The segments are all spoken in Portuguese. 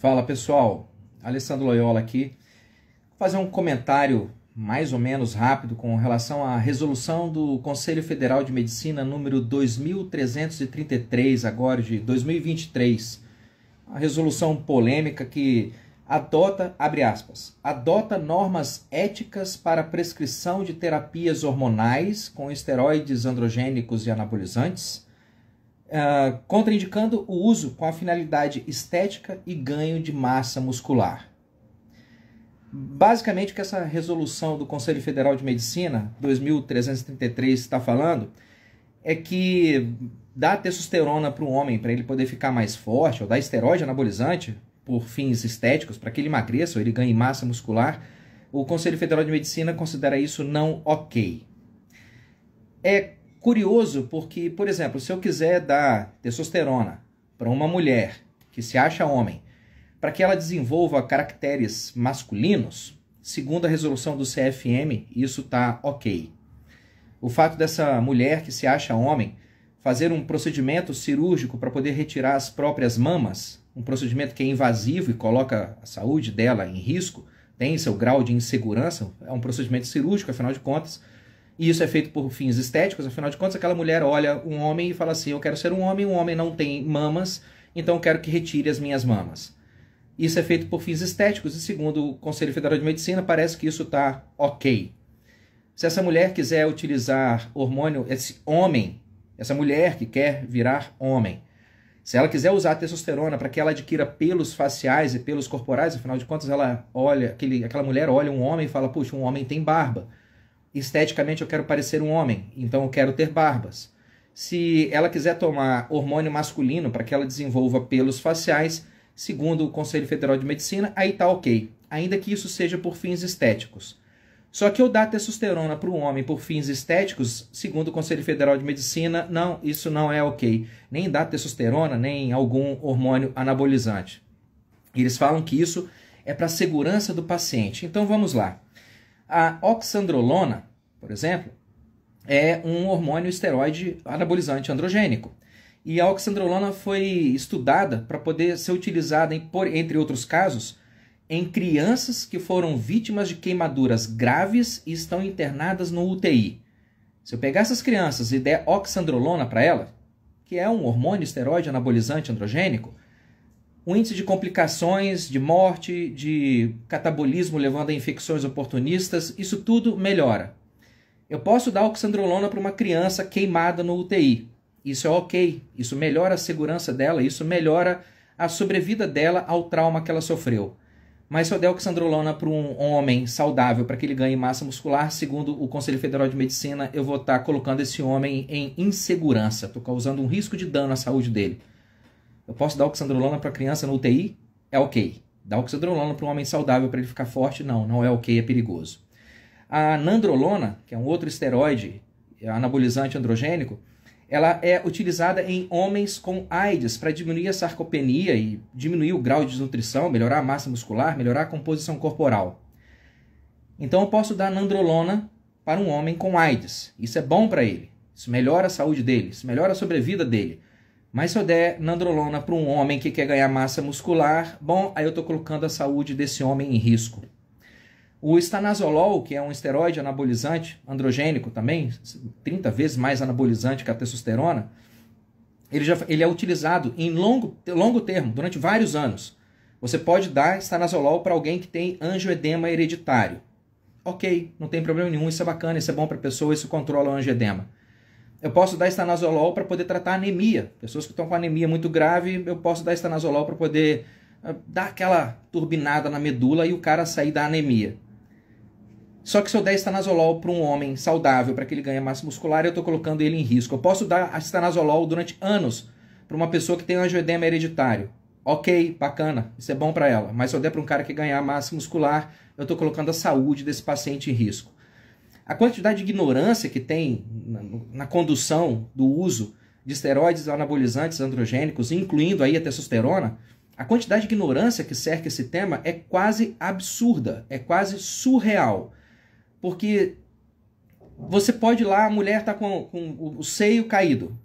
Fala pessoal, Alessandro Loyola aqui. Vou fazer um comentário mais ou menos rápido com relação à resolução do Conselho Federal de Medicina número 2333, agora de 2023. Uma resolução polêmica que adota, abre aspas, adota normas éticas para prescrição de terapias hormonais com esteroides androgênicos e anabolizantes ah, contraindicando o uso com a finalidade estética e ganho de massa muscular. Basicamente, o que essa resolução do Conselho Federal de Medicina, 2333, está falando é que dar testosterona para o homem para ele poder ficar mais forte, ou dar esteroide anabolizante por fins estéticos, para que ele emagreça ou ele ganhe massa muscular, o Conselho Federal de Medicina considera isso não ok. É curioso porque, por exemplo, se eu quiser dar testosterona para uma mulher que se acha homem, para que ela desenvolva caracteres masculinos, segundo a resolução do CFM, isso está ok. O fato dessa mulher que se acha homem fazer um procedimento cirúrgico para poder retirar as próprias mamas, um procedimento que é invasivo e coloca a saúde dela em risco, tem seu grau de insegurança, é um procedimento cirúrgico, afinal de contas, e isso é feito por fins estéticos, afinal de contas, aquela mulher olha um homem e fala assim: Eu quero ser um homem, um homem não tem mamas, então eu quero que retire as minhas mamas. Isso é feito por fins estéticos, e segundo o Conselho Federal de Medicina, parece que isso está ok. Se essa mulher quiser utilizar hormônio, esse homem, essa mulher que quer virar homem, se ela quiser usar testosterona para que ela adquira pelos faciais e pelos corporais, afinal de contas, ela olha, aquele, aquela mulher olha um homem e fala: Puxa, um homem tem barba esteticamente eu quero parecer um homem, então eu quero ter barbas. Se ela quiser tomar hormônio masculino para que ela desenvolva pelos faciais, segundo o Conselho Federal de Medicina, aí está ok, ainda que isso seja por fins estéticos. Só que eu dar testosterona para o homem por fins estéticos, segundo o Conselho Federal de Medicina, não, isso não é ok. Nem dar testosterona, nem algum hormônio anabolizante. Eles falam que isso é para a segurança do paciente. Então vamos lá. A oxandrolona, por exemplo, é um hormônio esteroide anabolizante androgênico. E a oxandrolona foi estudada para poder ser utilizada, em, por, entre outros casos, em crianças que foram vítimas de queimaduras graves e estão internadas no UTI. Se eu pegar essas crianças e der oxandrolona para ela, que é um hormônio esteroide anabolizante androgênico, um índice de complicações, de morte, de catabolismo levando a infecções oportunistas, isso tudo melhora. Eu posso dar oxandrolona para uma criança queimada no UTI. Isso é ok, isso melhora a segurança dela, isso melhora a sobrevida dela ao trauma que ela sofreu. Mas se eu der oxandrolona para um homem saudável para que ele ganhe massa muscular, segundo o Conselho Federal de Medicina, eu vou estar tá colocando esse homem em insegurança, estou causando um risco de dano à saúde dele. Eu posso dar oxandrolona para criança no UTI? É ok. Dar oxandrolona para um homem saudável para ele ficar forte? Não, não é ok, é perigoso. A nandrolona, que é um outro esteroide anabolizante androgênico, ela é utilizada em homens com AIDS para diminuir a sarcopenia e diminuir o grau de desnutrição, melhorar a massa muscular, melhorar a composição corporal. Então eu posso dar nandrolona para um homem com AIDS. Isso é bom para ele. Isso melhora a saúde dele, isso melhora a sobrevida dele. Mas se eu der nandrolona para um homem que quer ganhar massa muscular, bom, aí eu estou colocando a saúde desse homem em risco. O estanazolol, que é um esteroide anabolizante, androgênico também, 30 vezes mais anabolizante que a testosterona, ele, já, ele é utilizado em longo, longo termo, durante vários anos. Você pode dar estanazolol para alguém que tem angioedema hereditário. Ok, não tem problema nenhum, isso é bacana, isso é bom para a pessoa, isso controla o angioedema. Eu posso dar estanazolol para poder tratar anemia. Pessoas que estão com anemia muito grave, eu posso dar estanazolol para poder ah, dar aquela turbinada na medula e o cara sair da anemia. Só que se eu der estanazolol para um homem saudável, para que ele ganhe massa muscular, eu estou colocando ele em risco. Eu posso dar estanazolol durante anos para uma pessoa que tem angioedema hereditário. Ok, bacana, isso é bom para ela. Mas se eu der para um cara que ganhar massa muscular, eu estou colocando a saúde desse paciente em risco. A quantidade de ignorância que tem na, na condução do uso de esteroides anabolizantes androgênicos, incluindo aí a testosterona, a quantidade de ignorância que cerca esse tema é quase absurda, é quase surreal. Porque você pode ir lá, a mulher está com, com, o seio caído.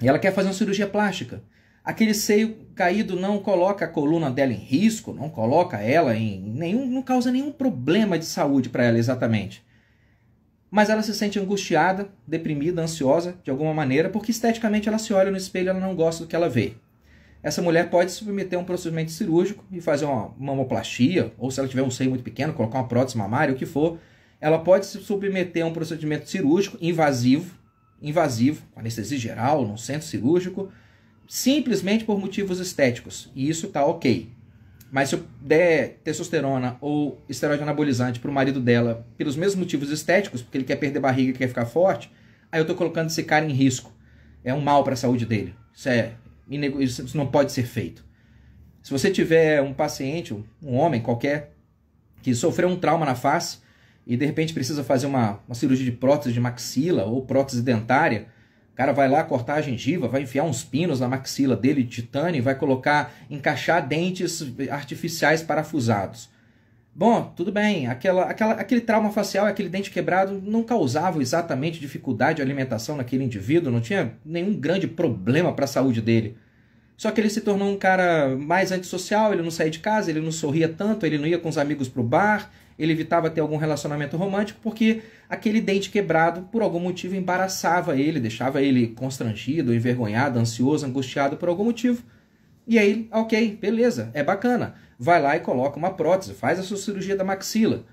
E ela quer fazer uma cirurgia plástica. Aquele seio caído não coloca a coluna dela em risco, não coloca ela em nenhum, não causa nenhum problema de saúde para ela exatamente mas ela se sente angustiada, deprimida, ansiosa, de alguma maneira, porque esteticamente ela se olha no espelho e ela não gosta do que ela vê. Essa mulher pode submeter a um procedimento cirúrgico e fazer uma mamoplastia, ou se ela tiver um seio muito pequeno, colocar uma prótese mamária, o que for. Ela pode se submeter a um procedimento cirúrgico invasivo, invasivo, com anestesia geral, num centro cirúrgico, simplesmente por motivos estéticos. E isso está ok. Mas se eu der testosterona ou esteroide anabolizante para o marido dela pelos mesmos motivos estéticos, porque ele quer perder barriga e quer ficar forte, aí eu estou colocando esse cara em risco. É um mal para a saúde dele. Isso, é, isso não pode ser feito. Se você tiver um paciente, um homem qualquer, que sofreu um trauma na face e de repente precisa fazer uma, uma cirurgia de prótese de maxila ou prótese dentária, cara vai lá cortar a gengiva, vai enfiar uns pinos na maxila dele de titânio, e vai colocar, encaixar dentes artificiais parafusados. Bom, tudo bem, aquela, aquela, aquele trauma facial, aquele dente quebrado não causava exatamente dificuldade de alimentação naquele indivíduo, não tinha nenhum grande problema para a saúde dele. Só que ele se tornou um cara mais antissocial, ele não saía de casa, ele não sorria tanto, ele não ia com os amigos pro bar, ele evitava ter algum relacionamento romântico porque aquele dente quebrado, por algum motivo, embaraçava ele, deixava ele constrangido, envergonhado, ansioso, angustiado por algum motivo. E aí, ok, beleza, é bacana. Vai lá e coloca uma prótese, faz a sua cirurgia da maxila.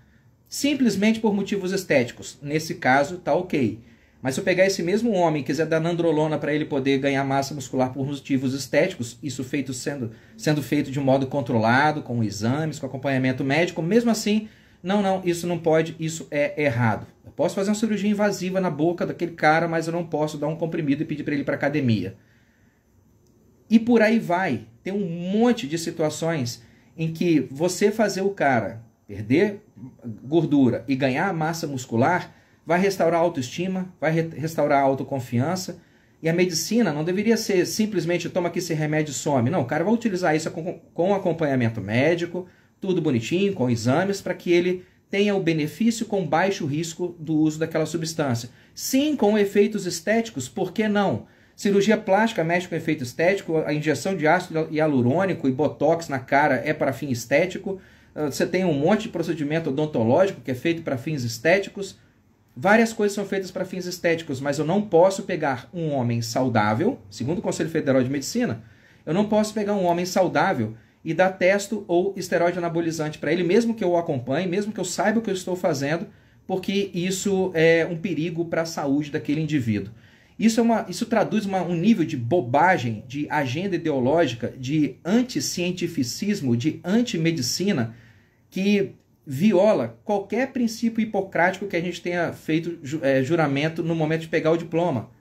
Simplesmente por motivos estéticos. Nesse caso, tá ok. Mas se eu pegar esse mesmo homem e quiser dar nandrolona para ele poder ganhar massa muscular por motivos estéticos, isso feito sendo, sendo feito de modo controlado, com exames, com acompanhamento médico, mesmo assim não, não, isso não pode, isso é errado. Eu posso fazer uma cirurgia invasiva na boca daquele cara, mas eu não posso dar um comprimido e pedir para ele ir para academia. E por aí vai. Tem um monte de situações em que você fazer o cara perder gordura e ganhar massa muscular vai restaurar a autoestima, vai re restaurar a autoconfiança. E a medicina não deveria ser simplesmente toma aqui esse remédio e some. Não, o cara vai utilizar isso com, com acompanhamento médico, tudo bonitinho, com exames, para que ele tenha o benefício com baixo risco do uso daquela substância. Sim, com efeitos estéticos, por que não? Cirurgia plástica mexe com efeito estético, a injeção de ácido hialurônico e botox na cara é para fim estético. Ah, você tem um monte de procedimento odontológico que é feito para fins estéticos. Várias coisas são feitas para fins estéticos, mas eu não posso pegar um homem saudável, segundo o Conselho Federal de Medicina, eu não posso pegar um homem saudável e dar testo ou esteroide anabolizante para ele, mesmo que eu o acompanhe, mesmo que eu saiba o que eu estou fazendo, porque isso é um perigo para a saúde daquele indivíduo. Isso, é uma, isso traduz uma, um nível de bobagem, de agenda ideológica, de anticientificismo, de antimedicina, que viola qualquer princípio hipocrático que a gente tenha feito é, juramento no momento de pegar o diploma.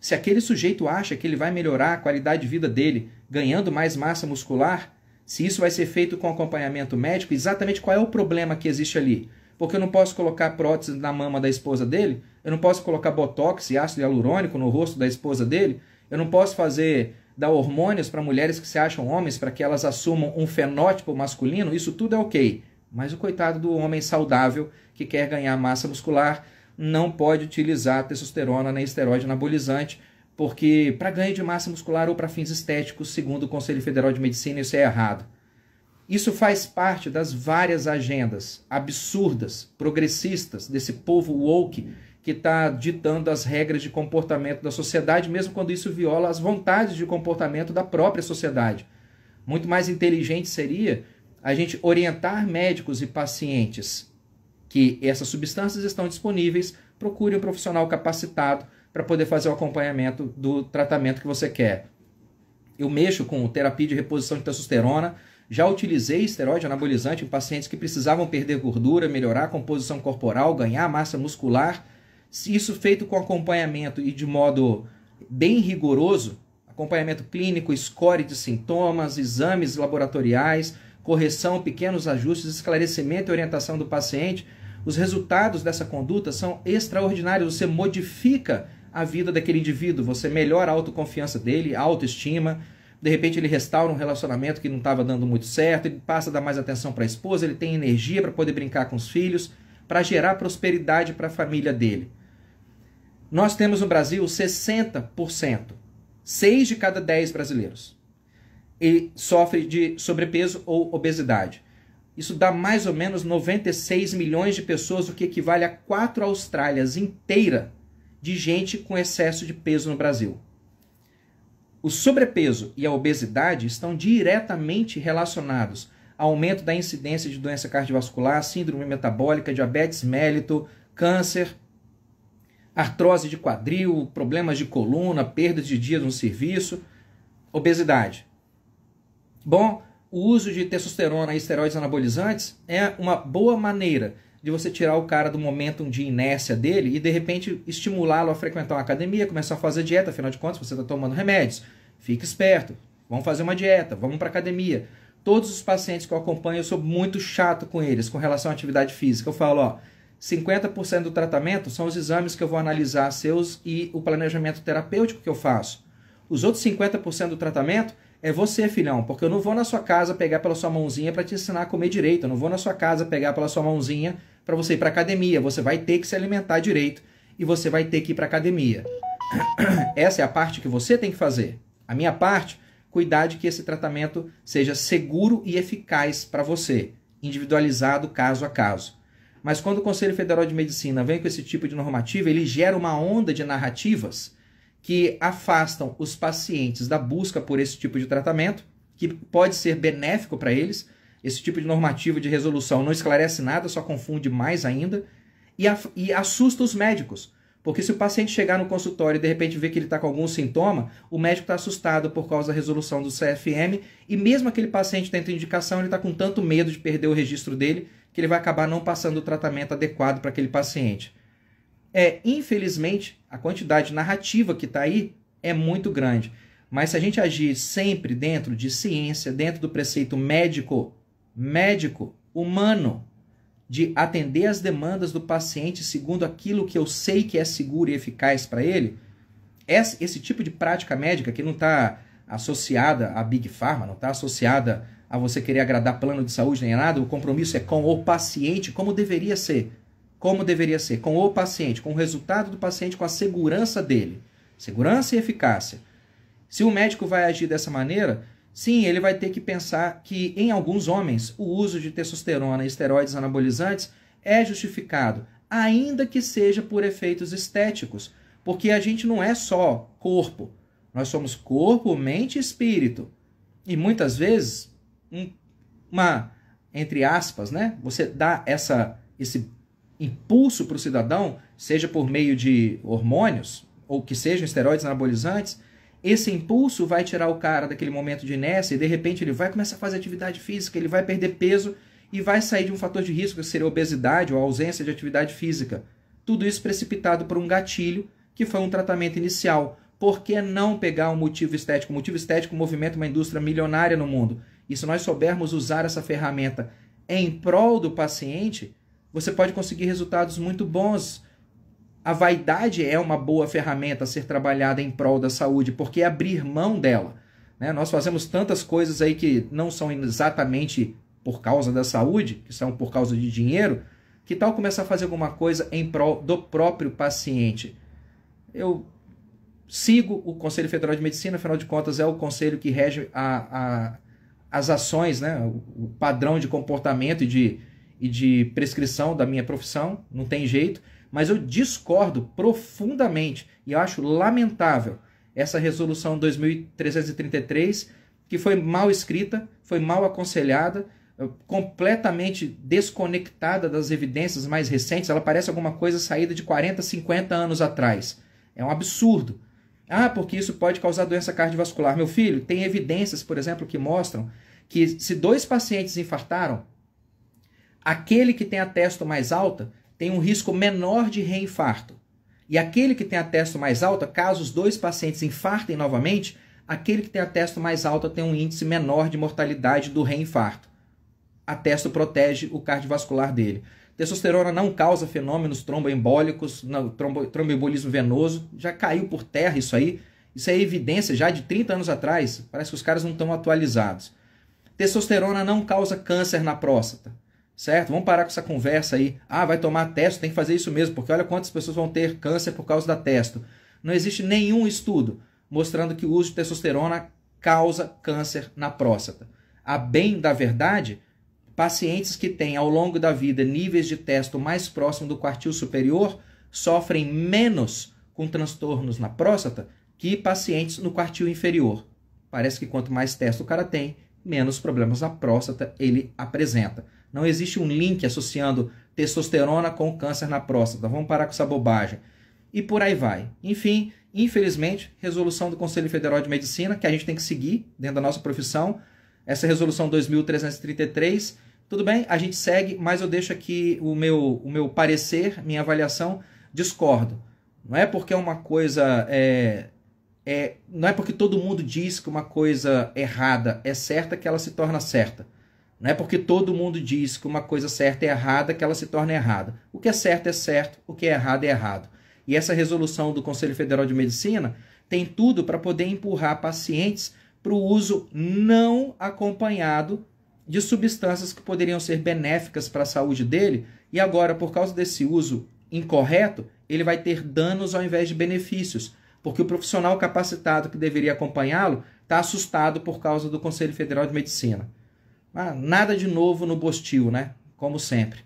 Se aquele sujeito acha que ele vai melhorar a qualidade de vida dele ganhando mais massa muscular, se isso vai ser feito com acompanhamento médico, exatamente qual é o problema que existe ali. Porque eu não posso colocar prótese na mama da esposa dele, eu não posso colocar botox e ácido hialurônico no rosto da esposa dele, eu não posso fazer dar hormônios para mulheres que se acham homens para que elas assumam um fenótipo masculino, isso tudo é ok. Mas o coitado do homem saudável que quer ganhar massa muscular não pode utilizar testosterona nem esteroide anabolizante porque para ganho de massa muscular ou para fins estéticos, segundo o Conselho Federal de Medicina, isso é errado. Isso faz parte das várias agendas absurdas, progressistas desse povo woke que está ditando as regras de comportamento da sociedade, mesmo quando isso viola as vontades de comportamento da própria sociedade. Muito mais inteligente seria a gente orientar médicos e pacientes que essas substâncias estão disponíveis procure um profissional capacitado para poder fazer o acompanhamento do tratamento que você quer. Eu mexo com terapia de reposição de testosterona, já utilizei esteroide anabolizante em pacientes que precisavam perder gordura, melhorar a composição corporal, ganhar massa muscular. Isso feito com acompanhamento e de modo bem rigoroso, acompanhamento clínico, score de sintomas, exames laboratoriais, correção, pequenos ajustes, esclarecimento e orientação do paciente, os resultados dessa conduta são extraordinários. Você modifica a vida daquele indivíduo, você melhora a autoconfiança dele, a autoestima. De repente, ele restaura um relacionamento que não estava dando muito certo, ele passa a dar mais atenção para a esposa, ele tem energia para poder brincar com os filhos, para gerar prosperidade para a família dele. Nós temos no Brasil 60%, 6 de cada 10 brasileiros, e sofre de sobrepeso ou obesidade. Isso dá mais ou menos 96 milhões de pessoas, o que equivale a quatro Austrálias inteira de gente com excesso de peso no Brasil. O sobrepeso e a obesidade estão diretamente relacionados ao aumento da incidência de doença cardiovascular, síndrome metabólica, diabetes mellito, câncer, artrose de quadril, problemas de coluna, perda de dias no serviço, obesidade. Bom, o uso de testosterona e esteroides anabolizantes é uma boa maneira de você tirar o cara do momento de inércia dele e de repente estimulá-lo a frequentar uma academia, começar a fazer dieta, afinal de contas você está tomando remédios. Fique esperto, vamos fazer uma dieta, vamos para academia. Todos os pacientes que eu acompanho, eu sou muito chato com eles com relação à atividade física. Eu falo, ó, 50% do tratamento são os exames que eu vou analisar seus e o planejamento terapêutico que eu faço. Os outros 50% do tratamento é você, filhão, porque eu não vou na sua casa pegar pela sua mãozinha para te ensinar a comer direito, eu não vou na sua casa pegar pela sua mãozinha para você ir para academia, você vai ter que se alimentar direito e você vai ter que ir para academia. Essa é a parte que você tem que fazer. A minha parte, cuidar de que esse tratamento seja seguro e eficaz para você, individualizado caso a caso. Mas quando o Conselho Federal de Medicina vem com esse tipo de normativa, ele gera uma onda de narrativas que afastam os pacientes da busca por esse tipo de tratamento, que pode ser benéfico para eles. Esse tipo de normativa de resolução não esclarece nada, só confunde mais ainda e, e assusta os médicos. Porque se o paciente chegar no consultório e de repente ver que ele está com algum sintoma, o médico está assustado por causa da resolução do CFM e mesmo aquele paciente tendo indicação, ele está com tanto medo de perder o registro dele que ele vai acabar não passando o tratamento adequado para aquele paciente é, infelizmente, a quantidade narrativa que está aí é muito grande. Mas se a gente agir sempre dentro de ciência, dentro do preceito médico, médico, humano, de atender as demandas do paciente segundo aquilo que eu sei que é seguro e eficaz para ele, esse tipo de prática médica que não está associada à Big Pharma, não está associada a você querer agradar plano de saúde nem nada, o compromisso é com o paciente, como deveria ser como deveria ser, com o paciente, com o resultado do paciente, com a segurança dele. Segurança e eficácia. Se o médico vai agir dessa maneira, sim, ele vai ter que pensar que em alguns homens o uso de testosterona e esteroides anabolizantes é justificado, ainda que seja por efeitos estéticos, porque a gente não é só corpo, nós somos corpo, mente e espírito. E muitas vezes, um, uma, entre aspas, né? Você dá essa, esse impulso para o cidadão, seja por meio de hormônios, ou que sejam esteroides anabolizantes, esse impulso vai tirar o cara daquele momento de inércia e de repente ele vai começar a fazer atividade física, ele vai perder peso e vai sair de um fator de risco, que seria obesidade ou ausência de atividade física. Tudo isso precipitado por um gatilho que foi um tratamento inicial. Por que não pegar um motivo estético? O motivo estético movimenta uma indústria milionária no mundo. E se nós soubermos usar essa ferramenta em prol do paciente, você pode conseguir resultados muito bons. A vaidade é uma boa ferramenta a ser trabalhada em prol da saúde, porque é abrir mão dela. Né? Nós fazemos tantas coisas aí que não são exatamente por causa da saúde, que são por causa de dinheiro. Que tal começar a fazer alguma coisa em prol do próprio paciente? Eu sigo o Conselho Federal de Medicina, afinal de contas é o conselho que rege a, a as ações, né? o padrão de comportamento e de, e de prescrição da minha profissão, não tem jeito, mas eu discordo profundamente e acho lamentável essa resolução 2333 que foi mal escrita, foi mal aconselhada, eh, completamente desconectada das evidências mais recentes, ela parece alguma coisa saída de 40, 50 anos atrás. É um absurdo. Ah, porque isso pode causar doença cardiovascular. Meu filho, tem evidências, por exemplo, que mostram que se dois pacientes infartaram, Aquele que tem a testo mais alta tem um risco menor de reinfarto. E aquele que tem a testo mais alta, caso os dois pacientes infartem novamente, aquele que tem a testo mais alta tem um índice menor de mortalidade do reinfarto. A testo protege o cardiovascular dele. Testosterona não causa fenômenos tromboembólicos, tromboembolismo venoso. Já caiu por terra isso aí. Isso é evidência já de 30 anos atrás. Parece que os caras não estão atualizados. Testosterona não causa câncer na próstata certo? Vamos parar com essa conversa aí. Ah, vai tomar testo, tem que fazer isso mesmo, porque olha quantas pessoas vão ter câncer por causa da testo. Não existe nenhum estudo mostrando que o uso de testosterona causa câncer na próstata. A bem da verdade, pacientes que têm ao longo da vida níveis de testo mais próximo do quartil superior sofrem menos com transtornos na próstata que pacientes no quartil inferior. Parece que quanto mais testo o cara tem, menos problemas na próstata ele apresenta. Não existe um link associando testosterona com câncer na próstata. Vamos parar com essa bobagem. E por aí vai. Enfim, infelizmente, resolução do Conselho Federal de Medicina, que a gente tem que seguir dentro da nossa profissão, essa resolução 2333. Tudo bem, a gente segue, mas eu deixo aqui o meu, o meu parecer, minha avaliação, discordo. Não é porque é uma coisa. É, é, não é porque todo mundo diz que uma coisa errada é certa que ela se torna certa. Não é porque todo mundo diz que uma coisa certa é errada que ela se torna errada. O que é certo é certo, o que é errado é errado. E essa resolução do Conselho Federal de Medicina tem tudo para poder empurrar pacientes para o uso não acompanhado de substâncias que poderiam ser benéficas para a saúde dele, e agora, por causa desse uso incorreto, ele vai ter danos ao invés de benefícios, porque o profissional capacitado que deveria acompanhá-lo está assustado por causa do Conselho Federal de Medicina. Ah, nada de novo no Bostil, né? Como sempre.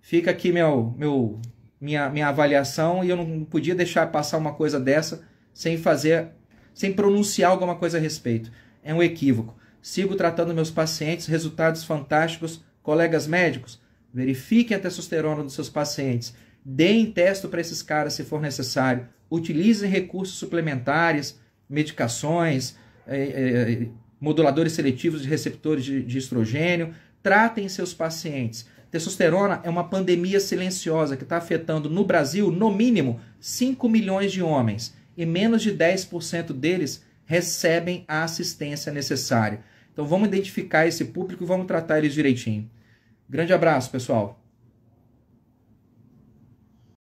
Fica aqui meu, meu, minha, minha avaliação e eu não podia deixar passar uma coisa dessa sem fazer, sem pronunciar alguma coisa a respeito. É um equívoco. Sigo tratando meus pacientes, resultados fantásticos. Colegas médicos, verifiquem a testosterona dos seus pacientes. Deem teste para esses caras se for necessário. Utilizem recursos suplementares, medicações, é, moduladores seletivos de receptores de, de estrogênio. Tratem seus pacientes. Testosterona é uma pandemia silenciosa que está afetando no Brasil, no mínimo, 5 milhões de homens e menos de 10% deles recebem a assistência necessária. Então vamos identificar esse público e vamos tratar eles direitinho. Grande abraço, pessoal!